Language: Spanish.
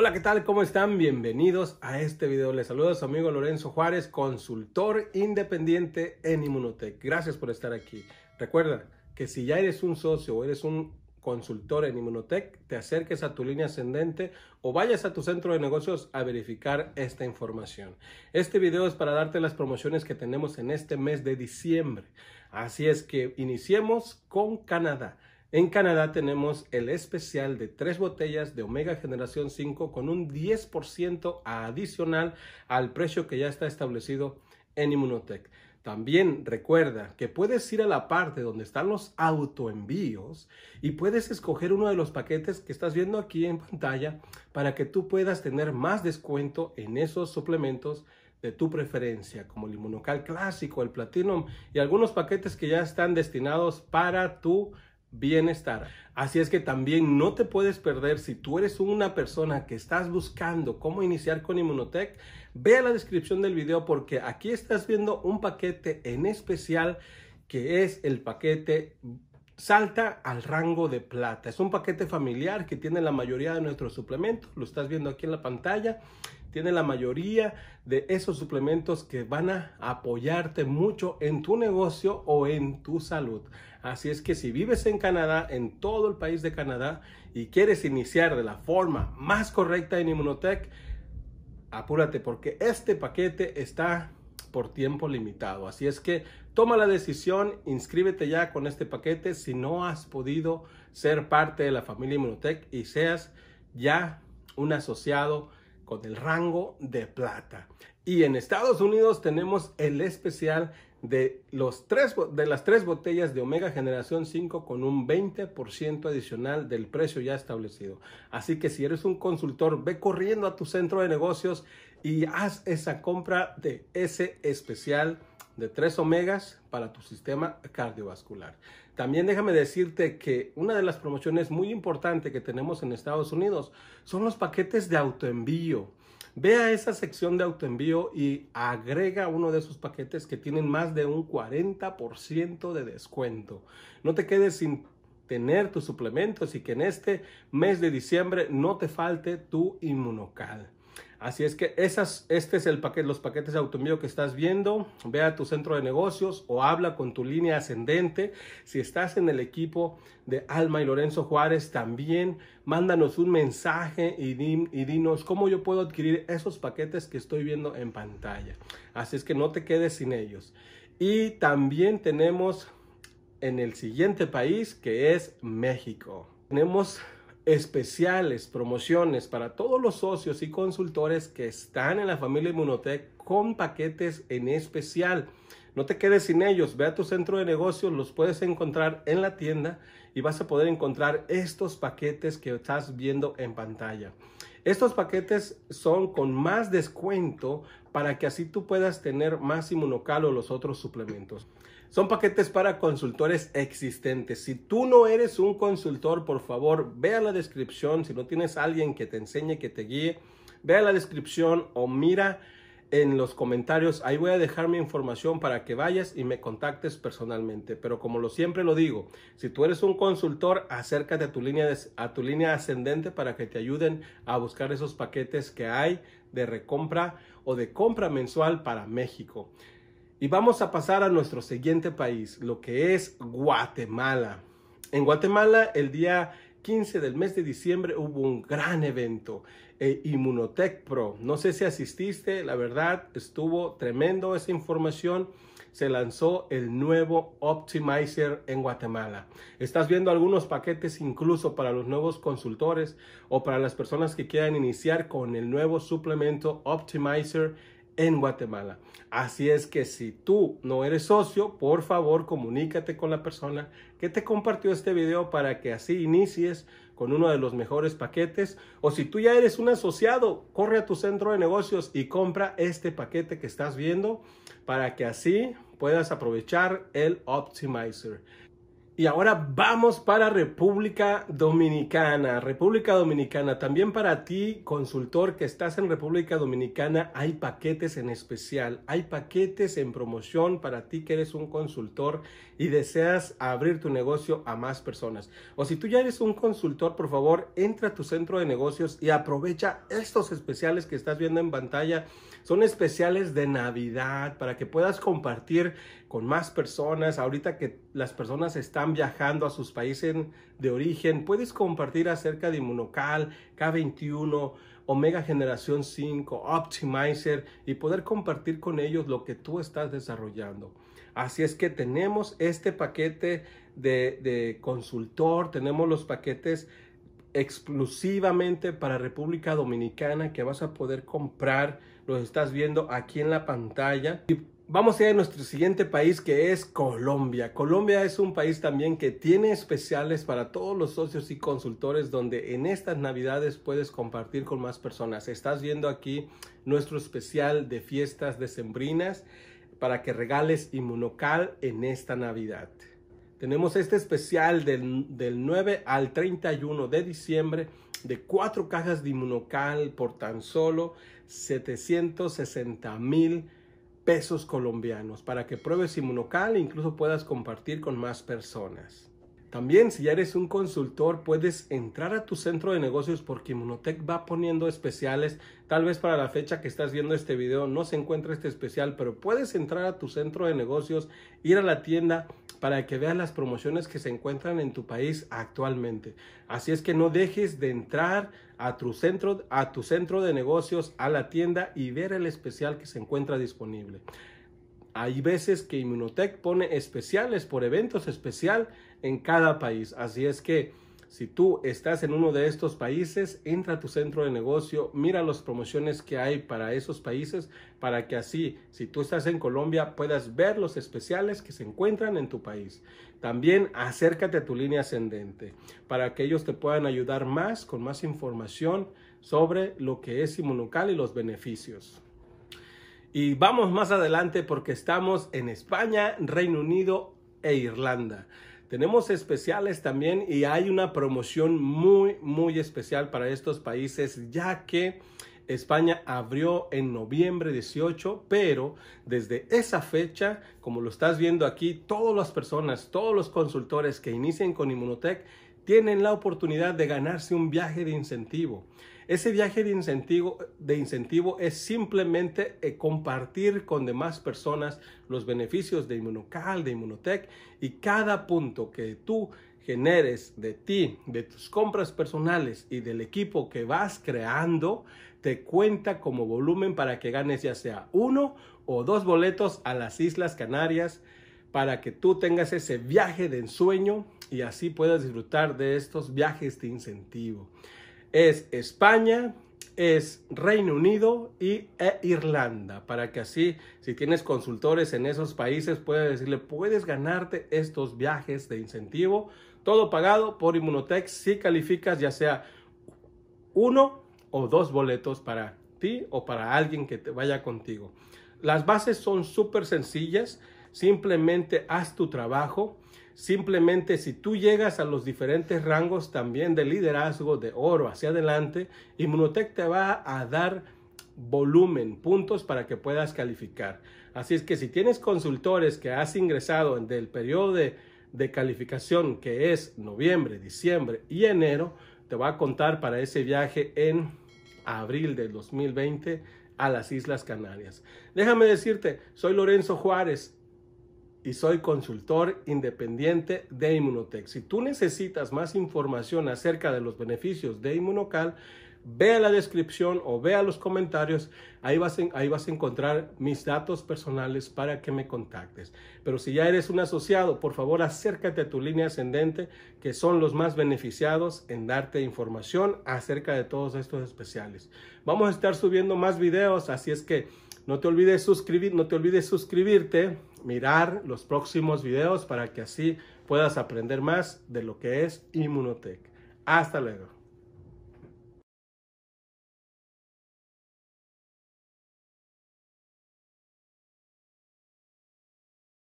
Hola, ¿qué tal? ¿Cómo están? Bienvenidos a este video. Les saluda su amigo Lorenzo Juárez, consultor independiente en Inmunotech. Gracias por estar aquí. Recuerda que si ya eres un socio o eres un consultor en Inmunotech, te acerques a tu línea ascendente o vayas a tu centro de negocios a verificar esta información. Este video es para darte las promociones que tenemos en este mes de diciembre. Así es que iniciemos con Canadá. En Canadá tenemos el especial de tres botellas de Omega Generación 5 con un 10% adicional al precio que ya está establecido en Immunotech. También recuerda que puedes ir a la parte donde están los autoenvíos y puedes escoger uno de los paquetes que estás viendo aquí en pantalla para que tú puedas tener más descuento en esos suplementos de tu preferencia, como el Inmunocal Clásico, el Platinum y algunos paquetes que ya están destinados para tu bienestar. Así es que también no te puedes perder si tú eres una persona que estás buscando cómo iniciar con Immunotech, ve a la descripción del video porque aquí estás viendo un paquete en especial que es el paquete salta al rango de plata. Es un paquete familiar que tiene la mayoría de nuestros suplementos. Lo estás viendo aquí en la pantalla. Tiene la mayoría de esos suplementos que van a apoyarte mucho en tu negocio o en tu salud. Así es que si vives en Canadá, en todo el país de Canadá, y quieres iniciar de la forma más correcta en Immunotech, apúrate porque este paquete está por tiempo limitado. Así es que toma la decisión, inscríbete ya con este paquete si no has podido ser parte de la familia Inmunotech y seas ya un asociado con el rango de plata. Y en Estados Unidos tenemos el especial de, los tres, de las tres botellas de Omega Generación 5 con un 20% adicional del precio ya establecido. Así que si eres un consultor, ve corriendo a tu centro de negocios y haz esa compra de ese especial de 3 omegas para tu sistema cardiovascular. También déjame decirte que una de las promociones muy importantes que tenemos en Estados Unidos son los paquetes de autoenvío. Ve a esa sección de autoenvío y agrega uno de esos paquetes que tienen más de un 40% de descuento. No te quedes sin tener tus suplementos y que en este mes de diciembre no te falte tu inmunocal. Así es que esas, este es el paquete, los paquetes de autoenvío que estás viendo. Ve a tu centro de negocios o habla con tu línea ascendente. Si estás en el equipo de Alma y Lorenzo Juárez, también mándanos un mensaje y, y dinos cómo yo puedo adquirir esos paquetes que estoy viendo en pantalla. Así es que no te quedes sin ellos. Y también tenemos en el siguiente país que es México. Tenemos especiales, promociones para todos los socios y consultores que están en la familia Inmunotech con paquetes en especial. No te quedes sin ellos, ve a tu centro de negocios, los puedes encontrar en la tienda y vas a poder encontrar estos paquetes que estás viendo en pantalla. Estos paquetes son con más descuento para que así tú puedas tener más inmunocal o los otros suplementos. Son paquetes para consultores existentes. Si tú no eres un consultor, por favor, vea la descripción. Si no tienes alguien que te enseñe, que te guíe, vea la descripción o mira en los comentarios. Ahí voy a dejar mi información para que vayas y me contactes personalmente. Pero como lo siempre lo digo, si tú eres un consultor, acércate tu línea, de, a tu línea ascendente para que te ayuden a buscar esos paquetes que hay de recompra o de compra mensual para México. Y vamos a pasar a nuestro siguiente país, lo que es Guatemala. En Guatemala, el día 15 del mes de diciembre hubo un gran evento, e eh, Immunotech Pro. No sé si asististe, la verdad estuvo tremendo esa información. Se lanzó el nuevo Optimizer en Guatemala. Estás viendo algunos paquetes incluso para los nuevos consultores o para las personas que quieran iniciar con el nuevo suplemento Optimizer en Guatemala. Así es que si tú no eres socio, por favor comunícate con la persona que te compartió este video para que así inicies con uno de los mejores paquetes. O si tú ya eres un asociado, corre a tu centro de negocios y compra este paquete que estás viendo para que así puedas aprovechar el Optimizer. Y ahora vamos para República Dominicana. República Dominicana, también para ti, consultor que estás en República Dominicana, hay paquetes en especial, hay paquetes en promoción para ti que eres un consultor y deseas abrir tu negocio a más personas. O si tú ya eres un consultor, por favor, entra a tu centro de negocios y aprovecha estos especiales que estás viendo en pantalla son especiales de Navidad para que puedas compartir con más personas. Ahorita que las personas están viajando a sus países de origen, puedes compartir acerca de Inmunocal, K21, Omega Generación 5, Optimizer y poder compartir con ellos lo que tú estás desarrollando. Así es que tenemos este paquete de, de consultor, tenemos los paquetes exclusivamente para República Dominicana que vas a poder comprar los estás viendo aquí en la pantalla. Y vamos a ir a nuestro siguiente país que es Colombia. Colombia es un país también que tiene especiales para todos los socios y consultores donde en estas navidades puedes compartir con más personas. Estás viendo aquí nuestro especial de fiestas decembrinas para que regales inmunocal en esta navidad. Tenemos este especial del, del 9 al 31 de diciembre de cuatro cajas de inmunocal por tan solo 760 mil pesos colombianos para que pruebes inmunocal e incluso puedas compartir con más personas. También si ya eres un consultor, puedes entrar a tu centro de negocios porque Inmunotech va poniendo especiales. Tal vez para la fecha que estás viendo este video no se encuentra este especial, pero puedes entrar a tu centro de negocios, ir a la tienda para que veas las promociones que se encuentran en tu país actualmente. Así es que no dejes de entrar a tu centro, a tu centro de negocios, a la tienda y ver el especial que se encuentra disponible. Hay veces que Inmunotech pone especiales por eventos especial en cada país. Así es que si tú estás en uno de estos países, entra a tu centro de negocio, mira las promociones que hay para esos países, para que así, si tú estás en Colombia, puedas ver los especiales que se encuentran en tu país. También acércate a tu línea ascendente, para que ellos te puedan ayudar más con más información sobre lo que es Inmunocal y los beneficios. Y vamos más adelante porque estamos en España, Reino Unido e Irlanda. Tenemos especiales también y hay una promoción muy, muy especial para estos países ya que España abrió en noviembre 18, pero desde esa fecha, como lo estás viendo aquí, todas las personas, todos los consultores que inicien con Inmunotech tienen la oportunidad de ganarse un viaje de incentivo. Ese viaje de incentivo, de incentivo es simplemente eh, compartir con demás personas los beneficios de Inmunocal, de Inmunotech y cada punto que tú generes de ti, de tus compras personales y del equipo que vas creando, te cuenta como volumen para que ganes ya sea uno o dos boletos a las Islas Canarias para que tú tengas ese viaje de ensueño y así puedas disfrutar de estos viajes de incentivo es España, es Reino Unido y, e Irlanda, para que así, si tienes consultores en esos países, puedes decirle, puedes ganarte estos viajes de incentivo, todo pagado por Inmunotech si calificas ya sea uno o dos boletos para ti o para alguien que te vaya contigo. Las bases son súper sencillas, simplemente haz tu trabajo Simplemente si tú llegas a los diferentes rangos también de liderazgo, de oro hacia adelante, Inmunotech te va a dar volumen, puntos para que puedas calificar. Así es que si tienes consultores que has ingresado en del periodo de, calificación que es noviembre, diciembre y enero, te va a contar para ese viaje en abril de 2020 a las Islas Canarias. Déjame decirte, soy Lorenzo Juárez y soy consultor independiente de Inmunotech. Si tú necesitas más información acerca de los beneficios de Inmunocal, vea la descripción o vea los comentarios. Ahí vas, ahí vas, a encontrar mis datos personales para que me contactes. Pero si ya eres un asociado, por favor acércate a tu línea ascendente, que son los más beneficiados en darte información acerca de todos estos especiales. Vamos a estar subiendo más videos, así es que... No te olvides no te olvides suscribirte, mirar los próximos videos para que así puedas aprender más de lo que es Immunotech. Hasta luego.